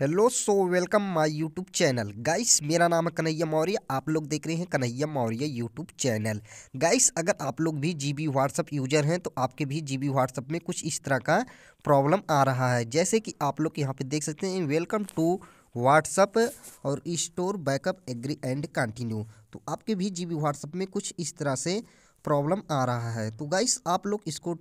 hello so welcome my YouTube channel guys मेरा नाम है कन्हैया मौर्य आप लोग देख रहे हैं Kanhaiya Maurya YouTube channel guys अगर आप लोग भी जीबी व्हाट्सअप यूजर हैं तो आपके भी जीबी व्हाट्सअप में कुछ इस तरह का प्रॉब्लम आ रहा है जैसे कि आप लोग यहाँ पे देख सकते हैं वेलकम टू व्हाट्सअप और store backup agree and continue तो आपके भी जी व्हाट्सअप में कुछ इस तरह से प्रॉब्लम आ रहा है तो गाइस आप लोग इसको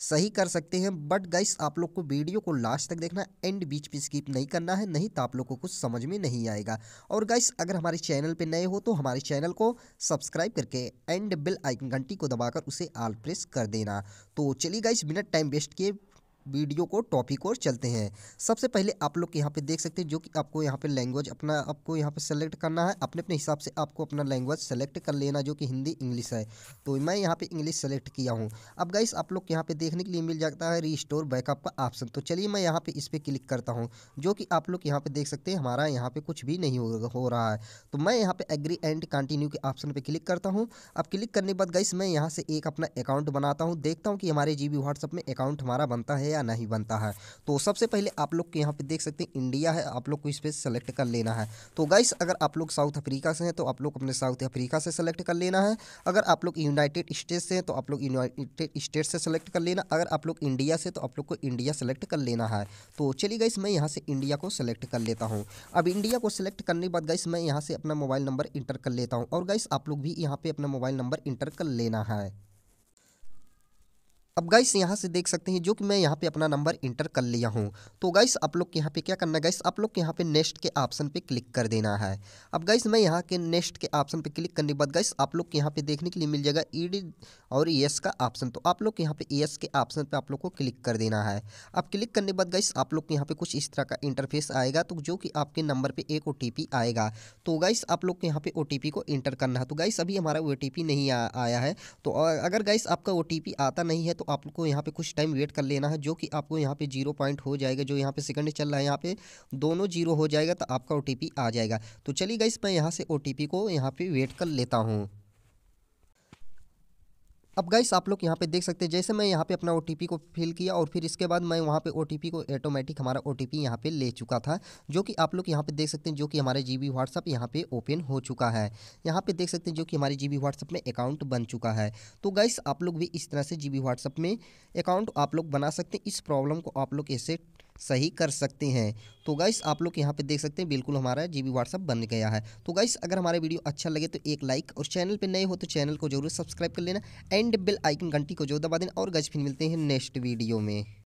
सही कर सकते हैं बट गाइस आप लोग को वीडियो को लास्ट तक देखना एंड बीच में स्किप नहीं करना है नहीं तो आप लोग को कुछ समझ में नहीं आएगा और गाइस अगर हमारे चैनल पर नए हो तो हमारे चैनल को सब्सक्राइब करके एंड बिल आइकन घंटी को दबाकर उसे आल प्रेस कर देना तो चलिए गाइस बिना टाइम वेस्ट किए वीडियो को टॉपिक और चलते हैं सबसे पहले आप लोग यहाँ पे देख सकते हैं जो कि आपको यहाँ पे लैंग्वेज अपना आपको यहाँ पे सेलेक्ट करना है अपने अपने हिसाब से आपको अपना लैंग्वेज सेलेक्ट कर लेना जो कि हिंदी इंग्लिश है तो मैं यहाँ पे इंग्लिश सेलेक्ट किया हूँ अब गाइस आप लोग यहाँ पे देखने के लिए मिल जाता है स्टोर बैकअप का ऑप्शन तो चलिए मैं यहाँ पे इस पर क्लिक करता हूँ जो कि आप लोग यहाँ पे देख सकते हैं हमारा यहाँ पे कुछ भी नहीं हो, रहा है तो मैं यहाँ पे एग्री एंड कंटिन्यू के ऑप्शन पर क्लिक करता हूँ अब क्लिक करने के बाद गाइस मैं यहाँ से एक अपना अकाउंट बनाता हूँ देखता हूँ कि हमारे जी बी व्हाट्सअप में अकाउंट हमारा बनता है या या नहीं बनता है तो सबसे पहले आप लोग यहाँ पे देख सकते हैं इंडिया है आप लोग को इस पर सेलेक्ट कर लेना है तो गाइस अगर आप लोग साउथ अफ्रीका से हैं तो आप लोग अपने साउथ अफ्रीका से सेलेक्ट कर लेना है अगर आप लोग यूनाइटेड स्टेट से हैं तो आप लोग यूनाइटेड स्टेट से सेलेक्ट कर लेना अगर आप लोग इंडिया से तो आप लोग को इंडिया सेलेक्ट कर लेना है तो चलिए गाइस मैं यहाँ से इंडिया को सेलेक्ट कर लेता हूँ अब इंडिया को सेलेक्ट करने के बाद गाइस मैं यहाँ से अपना मोबाइल नंबर इंटर कर लेता हूँ और गाइस आप लोग भी यहाँ पर अपना मोबाइल नंबर इंटर कर लेना है अब गाइस यहाँ से देख सकते हैं जो कि मैं यहाँ पे अपना नंबर इंटर कर लिया हूँ तो गाइस आप लोग के यहाँ पे क्या करना गाइस आप लोग के यहाँ पे नेक्स्ट के ऑप्शन पे क्लिक कर देना है अब गाइस मैं यहाँ के नेक्स्ट के ऑप्शन पे क्लिक करने के बाद गाइस आप लोग के यहाँ पे देखने के लिए मिल जाएगा ई और एस का ऑप्शन तो आप लोग के यहाँ पे एस के ऑप्शन पर आप लोग को क्लिक कर देना है अब क्लिक करने के बाद गाइस आप लोग के यहाँ पे कुछ इस तरह का इंटरफेस आएगा तो जो कि आपके नंबर पर एक ओ आएगा तो गाइस आप लोग के यहाँ पे ओ को इंटर करना है तो गाइस अभी हमारा ओ नहीं आया है तो अगर गाइस आपका ओ आता नहीं है तो आपको यहाँ पे कुछ टाइम वेट कर लेना है जो कि आपको यहाँ पे जीरो पॉइंट हो जाएगा जो यहाँ पे सेकंड चल रहा है यहाँ पे दोनों जीरो हो जाएगा तो आपका ओ आ जाएगा तो चलिए गाइस मैं यहाँ से ओ को यहाँ पर वेट कर लेता हूँ अब गाइस आप लोग यहाँ पे देख सकते हैं जैसे मैं यहाँ पे अपना ओ को फिल किया और फिर इसके बाद मैं वहाँ पे ओ को ऑटोमेटिक हमारा ओ टी यहाँ पर ले चुका था जो कि आप लोग यहाँ पे देख सकते हैं जो कि हमारे जी बी व्हाट्सअप यहाँ पर ओपन हो चुका है यहाँ पे देख सकते हैं जो कि हमारे जी बी व्हाट्सअप में अकाउंट बन चुका है तो गाइस आप लोग भी इस तरह से जी बी व्हाट्सअप में अकाउंट आप लोग बना सकते हैं इस प्रॉब्लम को आप लोग ऐसे सही कर सकते हैं तो गाइस आप लोग यहाँ पे देख सकते हैं बिल्कुल हमारा जी बी व्हाट्सअप बन गया है तो गाइस अगर हमारे वीडियो अच्छा लगे तो एक लाइक और चैनल पे नए हो तो चैनल को जरूर सब्सक्राइब कर लेना एंड बिल आइकन घंटी को जो दबा देना और गज फिर मिलते हैं नेक्स्ट वीडियो में